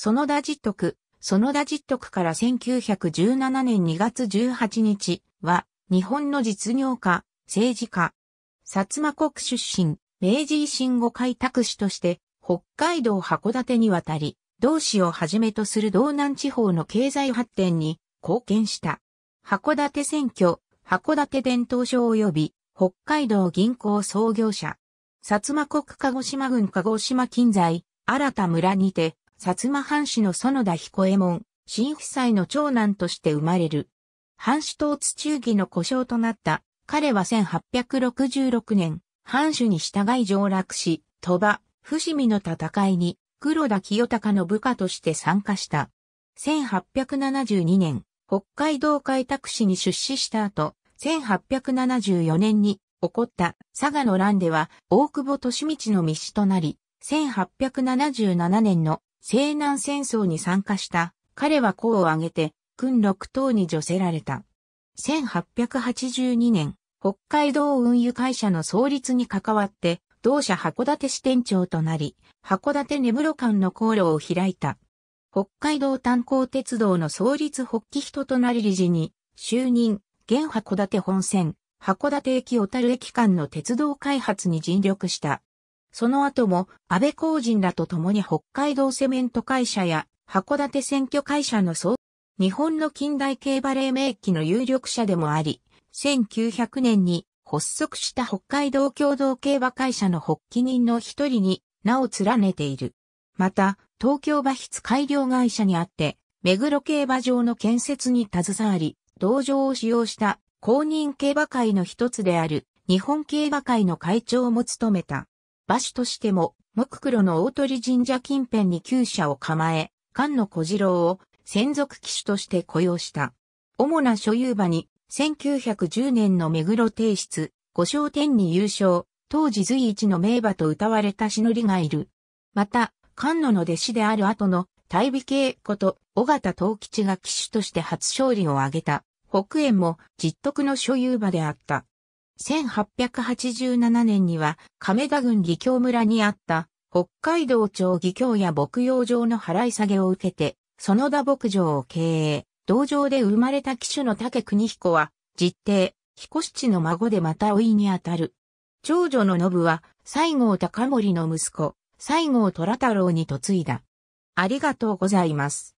園田実徳、園田実徳から1917年2月18日は、日本の実業家、政治家、薩摩国出身、明治維新後開拓士として、北海道函館に渡り、同志をはじめとする道南地方の経済発展に貢献した。函館選挙、函館伝統省及び北海道銀行創業者、薩摩国鹿児島郡鹿児島近在、新た村にて、薩摩藩士の園田彦右衛門、新夫妻の長男として生まれる。藩士統土忠義の故障となった。彼は1866年、藩主に従い上洛し、鳥羽、伏見の戦いに黒田清隆の部下として参加した。1872年、北海道開拓市に出資した後、1874年に起こった佐賀の乱では大久保利道の密使となり、1877年の西南戦争に参加した彼は功を挙げて、訓六等に助せられた。1882年、北海道運輸会社の創立に関わって、同社函館支店長となり、函館根室間の航路を開いた。北海道炭鉱鉄道の創立発起人となり理事に、就任、現函館本線、函館駅小樽駅間の鉄道開発に尽力した。その後も安倍公人らと共に北海道セメント会社や函館選挙会社の総、日本の近代系バレー名機の有力者でもあり、1900年に発足した北海道共同競馬会社の発起人の一人に名を連ねている。また、東京馬筆改良会社にあって、目黒競馬場の建設に携わり、道場を使用した公認競馬会の一つである日本競馬会の会長も務めた。馬主としても、木黒の大鳥神社近辺に旧舎を構え、菅野小次郎を専属騎手として雇用した。主な所有馬に、1910年の目黒提出、五章天に優勝、当時随一の名馬と歌われた忍りがいる。また、菅野の弟子である後の大美恵こと尾形東吉が騎手として初勝利を挙げた。北園も実徳の所有馬であった。1887年には亀田郡義教村にあった北海道庁義教や牧羊場の払い下げを受けて、園田牧場を経営、道場で生まれた騎手の竹国彦は、実弟、彦七の孫でまた老いにあたる。長女の信は、西郷隆盛の息子、西郷虎太郎に嫁いだ。ありがとうございます。